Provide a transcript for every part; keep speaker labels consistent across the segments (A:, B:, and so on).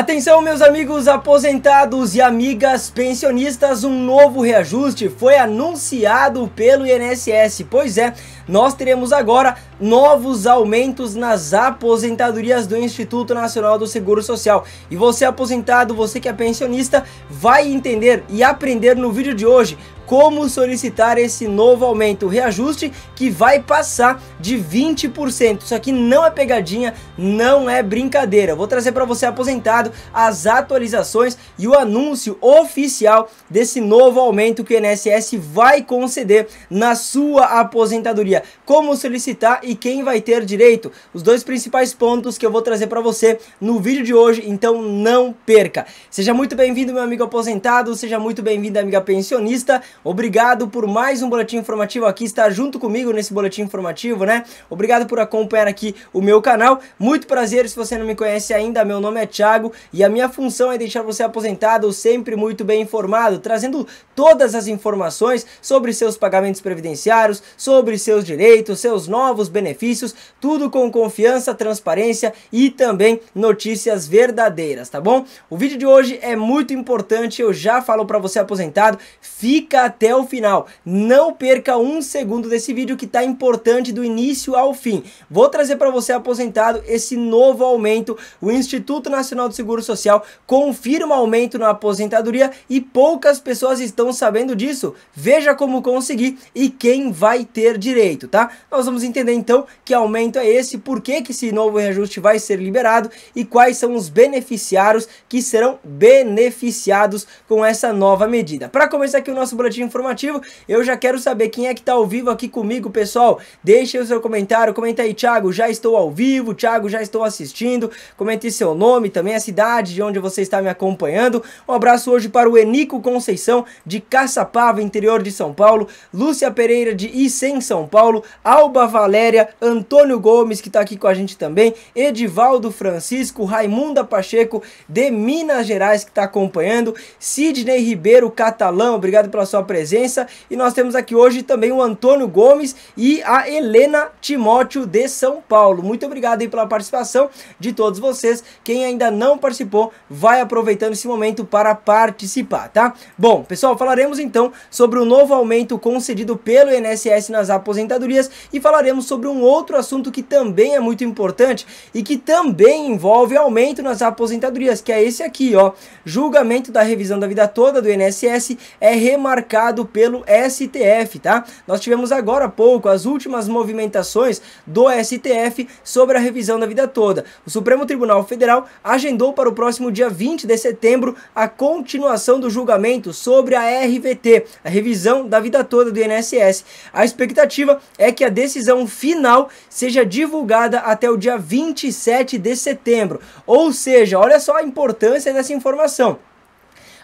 A: Atenção, meus amigos aposentados e amigas pensionistas, um novo reajuste foi anunciado pelo INSS. Pois é, nós teremos agora novos aumentos nas aposentadorias do Instituto Nacional do Seguro Social. E você aposentado, você que é pensionista, vai entender e aprender no vídeo de hoje como solicitar esse novo aumento, o reajuste que vai passar de 20%. Isso aqui não é pegadinha, não é brincadeira. Vou trazer para você aposentado as atualizações e o anúncio oficial desse novo aumento que o INSS vai conceder na sua aposentadoria. Como solicitar e quem vai ter direito? Os dois principais pontos que eu vou trazer para você no vídeo de hoje, então não perca. Seja muito bem-vindo, meu amigo aposentado, seja muito bem vindo amiga pensionista. Obrigado por mais um boletim informativo aqui, estar junto comigo nesse boletim informativo, né? Obrigado por acompanhar aqui o meu canal. Muito prazer se você não me conhece ainda, meu nome é Thiago e a minha função é deixar você aposentado sempre muito bem informado, trazendo todas as informações sobre seus pagamentos previdenciários, sobre seus direitos, seus novos benefícios, tudo com confiança, transparência e também notícias verdadeiras, tá bom? O vídeo de hoje é muito importante, eu já falo para você aposentado, fica até o final. Não perca um segundo desse vídeo que está importante do início ao fim. Vou trazer para você aposentado esse novo aumento. O Instituto Nacional do Seguro Social confirma aumento na aposentadoria e poucas pessoas estão sabendo disso. Veja como conseguir e quem vai ter direito, tá? Nós vamos entender então que aumento é esse, por que, que esse novo reajuste vai ser liberado e quais são os beneficiários que serão beneficiados com essa nova medida. Para começar aqui o nosso boletim informativo. Eu já quero saber quem é que tá ao vivo aqui comigo, pessoal. Deixa o seu comentário, comenta aí, Thiago, já estou ao vivo, Thiago, já estou assistindo. Comente seu nome, também a cidade de onde você está me acompanhando. Um abraço hoje para o Enico Conceição de Caçapava, interior de São Paulo, Lúcia Pereira de Icem, São Paulo, Alba Valéria, Antônio Gomes que tá aqui com a gente também, Edivaldo Francisco, Raimunda Pacheco de Minas Gerais que tá acompanhando, Sidney Ribeiro Catalão, obrigado pela sua presença. E nós temos aqui hoje também o Antônio Gomes e a Helena Timóteo de São Paulo. Muito obrigado aí pela participação de todos vocês. Quem ainda não participou, vai aproveitando esse momento para participar, tá? Bom, pessoal, falaremos então sobre o novo aumento concedido pelo INSS nas aposentadorias e falaremos sobre um outro assunto que também é muito importante e que também envolve aumento nas aposentadorias, que é esse aqui, ó. Julgamento da revisão da vida toda do INSS é remarcado marcado pelo STF, tá? Nós tivemos agora há pouco as últimas movimentações do STF sobre a revisão da vida toda. O Supremo Tribunal Federal agendou para o próximo dia 20 de setembro a continuação do julgamento sobre a RVT, a revisão da vida toda do INSS. A expectativa é que a decisão final seja divulgada até o dia 27 de setembro. Ou seja, olha só a importância dessa informação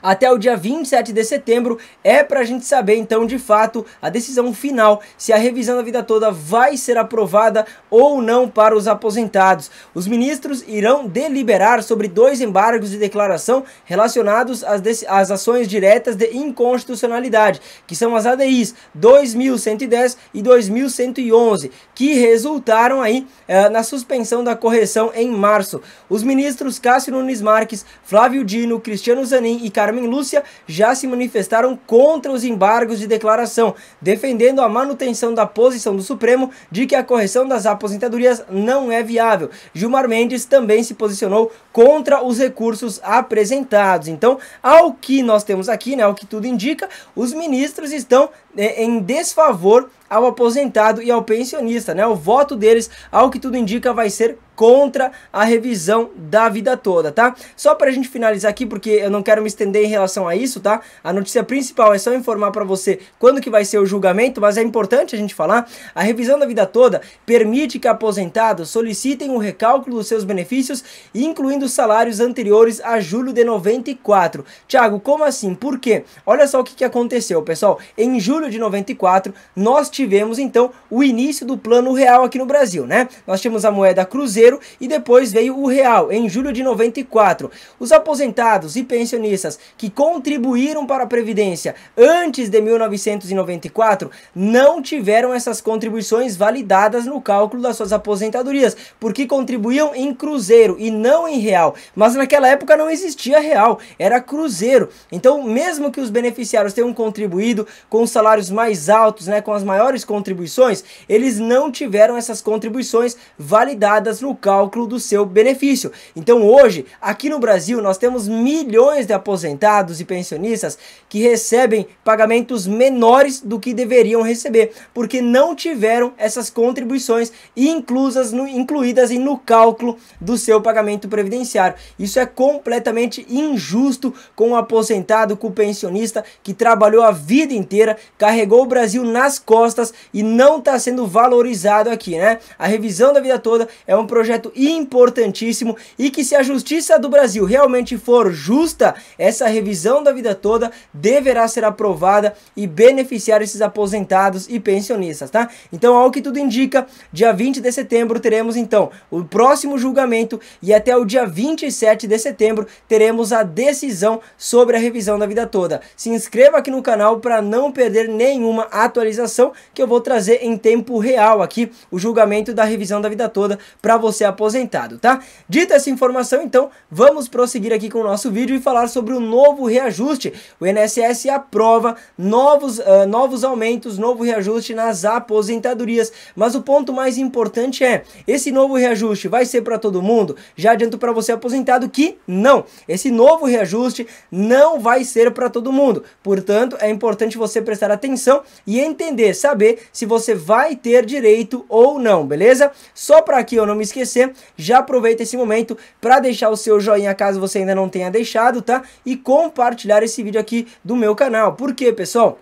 A: até o dia 27 de setembro é para a gente saber então de fato a decisão final se a revisão da vida toda vai ser aprovada ou não para os aposentados. Os ministros irão deliberar sobre dois embargos de declaração relacionados às, às ações diretas de inconstitucionalidade, que são as ADIs 2110 e 2111, que resultaram aí eh, na suspensão da correção em março. Os ministros Cássio Nunes Marques, Flávio Dino, Cristiano Zanin e Carmen Carmen Lúcia já se manifestaram contra os embargos de declaração, defendendo a manutenção da posição do Supremo de que a correção das aposentadorias não é viável. Gilmar Mendes também se posicionou contra os recursos apresentados. Então, ao que nós temos aqui, né, ao que tudo indica, os ministros estão né, em desfavor ao aposentado e ao pensionista, né? O voto deles, ao que tudo indica, vai ser contra a revisão da vida toda, tá? Só pra gente finalizar aqui, porque eu não quero me estender em relação a isso, tá? A notícia principal é só informar para você quando que vai ser o julgamento, mas é importante a gente falar. A revisão da vida toda permite que aposentados solicitem o um recálculo dos seus benefícios, incluindo salários anteriores a julho de 94. Tiago, como assim? Por quê? Olha só o que, que aconteceu, pessoal. Em julho julho de 94, nós tivemos então o início do plano real aqui no Brasil, né? Nós tínhamos a moeda cruzeiro e depois veio o real em julho de 94. Os aposentados e pensionistas que contribuíram para a previdência antes de 1994 não tiveram essas contribuições validadas no cálculo das suas aposentadorias, porque contribuíam em cruzeiro e não em real. Mas naquela época não existia real, era cruzeiro. Então, mesmo que os beneficiários tenham contribuído com salário salários mais altos, né, com as maiores contribuições, eles não tiveram essas contribuições validadas no cálculo do seu benefício. Então hoje, aqui no Brasil, nós temos milhões de aposentados e pensionistas que recebem pagamentos menores do que deveriam receber, porque não tiveram essas contribuições inclusas no, incluídas no cálculo do seu pagamento previdenciário. Isso é completamente injusto com o aposentado, com o pensionista que trabalhou a vida inteira carregou o Brasil nas costas e não está sendo valorizado aqui, né? A revisão da vida toda é um projeto importantíssimo e que se a justiça do Brasil realmente for justa, essa revisão da vida toda deverá ser aprovada e beneficiar esses aposentados e pensionistas, tá? Então, ao que tudo indica, dia 20 de setembro teremos então o próximo julgamento e até o dia 27 de setembro teremos a decisão sobre a revisão da vida toda. Se inscreva aqui no canal para não perder nenhuma atualização que eu vou trazer em tempo real aqui o julgamento da revisão da vida toda para você aposentado, tá? Dita essa informação, então, vamos prosseguir aqui com o nosso vídeo e falar sobre o novo reajuste. O INSS aprova novos, uh, novos aumentos, novo reajuste nas aposentadorias, mas o ponto mais importante é, esse novo reajuste vai ser para todo mundo? Já adianto para você aposentado que não. Esse novo reajuste não vai ser para todo mundo. Portanto, é importante você prestar atenção atenção e entender, saber se você vai ter direito ou não, beleza? Só para aqui eu não me esquecer, já aproveita esse momento para deixar o seu joinha caso você ainda não tenha deixado, tá? E compartilhar esse vídeo aqui do meu canal. Por quê, pessoal?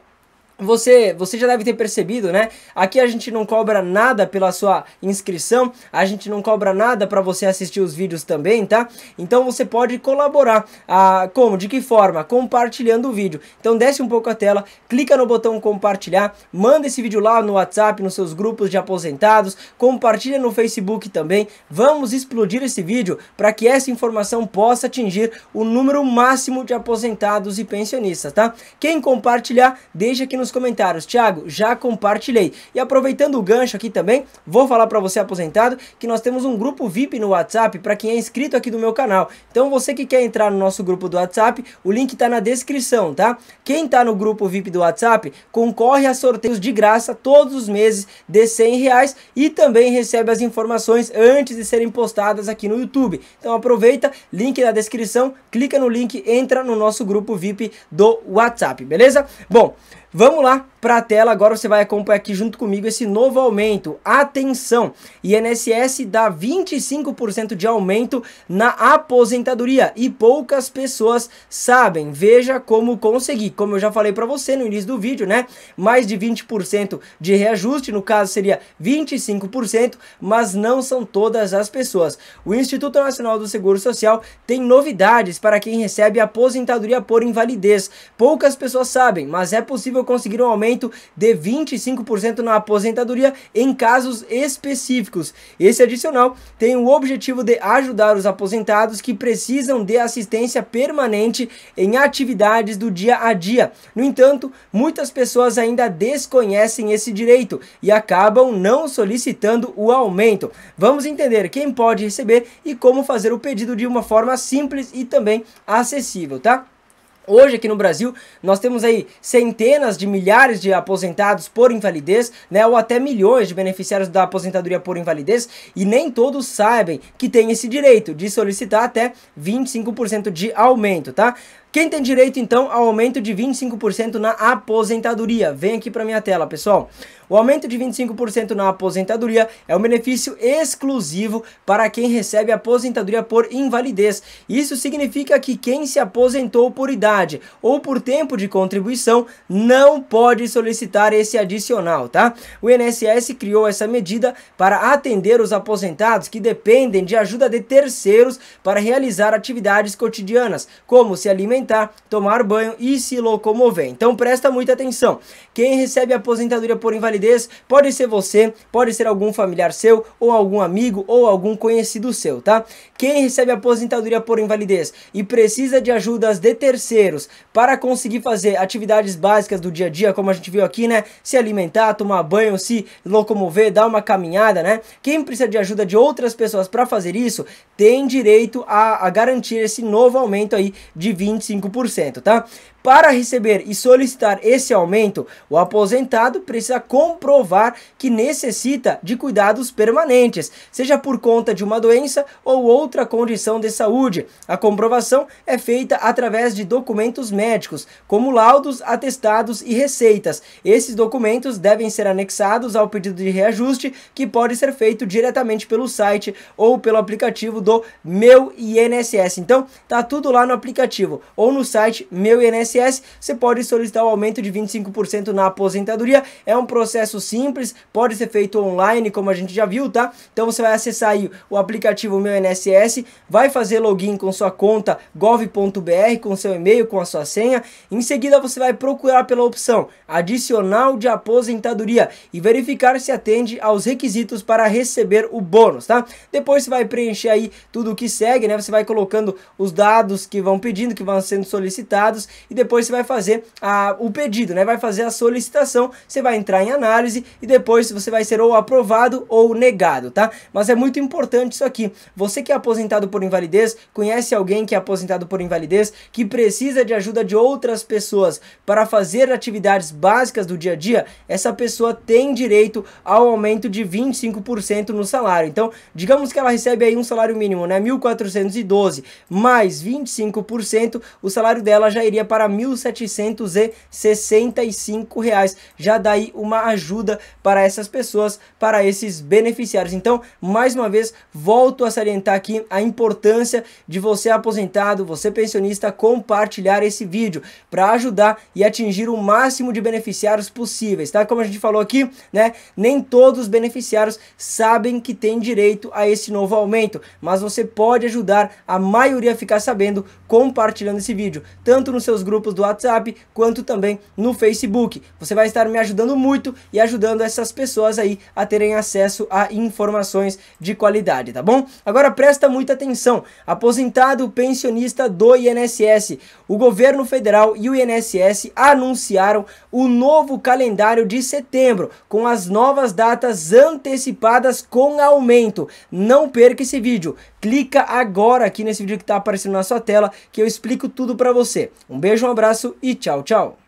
A: você, você já deve ter percebido, né? Aqui a gente não cobra nada pela sua inscrição, a gente não cobra nada para você assistir os vídeos também, tá? Então você pode colaborar. Ah, como? De que forma? Compartilhando o vídeo. Então desce um pouco a tela, clica no botão compartilhar, manda esse vídeo lá no WhatsApp, nos seus grupos de aposentados, compartilha no Facebook também. Vamos explodir esse vídeo para que essa informação possa atingir o número máximo de aposentados e pensionistas, tá? Quem compartilhar, deixa aqui no nos comentários. Thiago, já compartilhei. E aproveitando o gancho aqui também, vou falar para você aposentado que nós temos um grupo VIP no WhatsApp para quem é inscrito aqui do meu canal. Então você que quer entrar no nosso grupo do WhatsApp, o link tá na descrição, tá? Quem tá no grupo VIP do WhatsApp concorre a sorteios de graça todos os meses de 100 reais e também recebe as informações antes de serem postadas aqui no YouTube. Então aproveita, link na descrição, clica no link, entra no nosso grupo VIP do WhatsApp, beleza? Bom, Vamos lá para a tela. Agora você vai acompanhar aqui junto comigo esse novo aumento. Atenção! INSS dá 25% de aumento na aposentadoria e poucas pessoas sabem. Veja como conseguir. Como eu já falei para você no início do vídeo, né? Mais de 20% de reajuste, no caso seria 25%, mas não são todas as pessoas. O Instituto Nacional do Seguro Social tem novidades para quem recebe aposentadoria por invalidez. Poucas pessoas sabem, mas é possível conseguir um aumento aumento de 25% na aposentadoria em casos específicos. Esse adicional tem o objetivo de ajudar os aposentados que precisam de assistência permanente em atividades do dia a dia. No entanto, muitas pessoas ainda desconhecem esse direito e acabam não solicitando o aumento. Vamos entender quem pode receber e como fazer o pedido de uma forma simples e também acessível, tá? Hoje aqui no Brasil nós temos aí centenas de milhares de aposentados por invalidez, né, ou até milhões de beneficiários da aposentadoria por invalidez e nem todos sabem que tem esse direito de solicitar até 25% de aumento, tá? Quem tem direito, então, ao aumento de 25% na aposentadoria? Vem aqui para minha tela, pessoal. O aumento de 25% na aposentadoria é um benefício exclusivo para quem recebe aposentadoria por invalidez. Isso significa que quem se aposentou por idade ou por tempo de contribuição não pode solicitar esse adicional, tá? O INSS criou essa medida para atender os aposentados que dependem de ajuda de terceiros para realizar atividades cotidianas, como se alimentar alimentar, tomar banho e se locomover. Então presta muita atenção. Quem recebe aposentadoria por invalidez pode ser você, pode ser algum familiar seu, ou algum amigo, ou algum conhecido seu, tá? Quem recebe aposentadoria por invalidez e precisa de ajudas de terceiros para conseguir fazer atividades básicas do dia a dia, como a gente viu aqui, né? Se alimentar, tomar banho, se locomover, dar uma caminhada, né? Quem precisa de ajuda de outras pessoas para fazer isso tem direito a, a garantir esse novo aumento aí de 25 5%, tá? Para receber e solicitar esse aumento, o aposentado precisa comprovar que necessita de cuidados permanentes, seja por conta de uma doença ou outra condição de saúde. A comprovação é feita através de documentos médicos, como laudos, atestados e receitas. Esses documentos devem ser anexados ao pedido de reajuste, que pode ser feito diretamente pelo site ou pelo aplicativo do Meu INSS. Então, tá tudo lá no aplicativo ou no site Meu INSS INSS, você pode solicitar o um aumento de 25% na aposentadoria. É um processo simples, pode ser feito online, como a gente já viu, tá? Então você vai acessar aí o aplicativo Meu INSS, vai fazer login com sua conta gov.br, com seu e-mail, com a sua senha. Em seguida você vai procurar pela opção adicional de aposentadoria e verificar se atende aos requisitos para receber o bônus, tá? Depois você vai preencher aí tudo o que segue, né? Você vai colocando os dados que vão pedindo, que vão sendo solicitados e depois depois você vai fazer a, o pedido, né? Vai fazer a solicitação, você vai entrar em análise e depois você vai ser ou aprovado ou negado, tá? Mas é muito importante isso aqui. Você que é aposentado por invalidez, conhece alguém que é aposentado por invalidez, que precisa de ajuda de outras pessoas para fazer atividades básicas do dia a dia, essa pessoa tem direito ao aumento de 25% no salário. Então, digamos que ela recebe aí um salário mínimo, né? 1.412 mais 25%, o salário dela já iria para 1.765 reais. Já daí uma ajuda para essas pessoas, para esses beneficiários. Então, mais uma vez, volto a salientar aqui a importância de você aposentado, você pensionista, compartilhar esse vídeo para ajudar e atingir o máximo de beneficiários possíveis, tá? Como a gente falou aqui, né? Nem todos os beneficiários sabem que tem direito a esse novo aumento, mas você pode ajudar a maioria a ficar sabendo compartilhando esse vídeo, tanto nos seus grupos grupos do WhatsApp, quanto também no Facebook. Você vai estar me ajudando muito e ajudando essas pessoas aí a terem acesso a informações de qualidade, tá bom? Agora presta muita atenção. Aposentado pensionista do INSS. O governo federal e o INSS anunciaram o novo calendário de setembro com as novas datas antecipadas com aumento. Não perca esse vídeo. Clica agora aqui nesse vídeo que está aparecendo na sua tela que eu explico tudo para você. Um beijo, um um abraço e tchau, tchau!